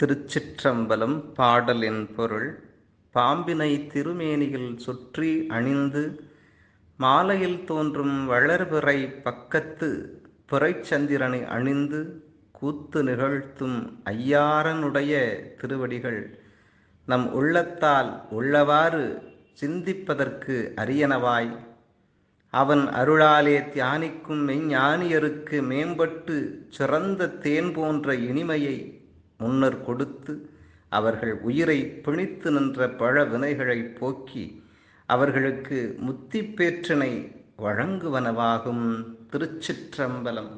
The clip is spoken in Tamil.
திருச்சிற்றம்பலம் பாடலின் பொருள் பாம்பினை திருமேனியில் சுற்றி அணிந்து மாலையில் தோன்றும் வளர்பிறை பக்கத்து பிறைச்சந்திரனை அணிந்து கூத்து நிகழ்த்தும் ஐயாரனுடைய திருவடிகள் நம் உள்ளத்தால் உள்ளவாறு சிந்திப்பதற்கு அரியனவாய் அவன் அருளாலே தியானிக்கும் மெஞ்ஞானியருக்கு மேம்பட்டு சிறந்த தேன் போன்ற இனிமையை முன்னர் கொடுத்து அவர்கள் உயிரை பிணித்து நின்ற பழ வினைகளை போக்கி அவர்களுக்கு முத்திப்பேற்றினை வழங்குவனவாகும் திருச்சிற்றம்பலம்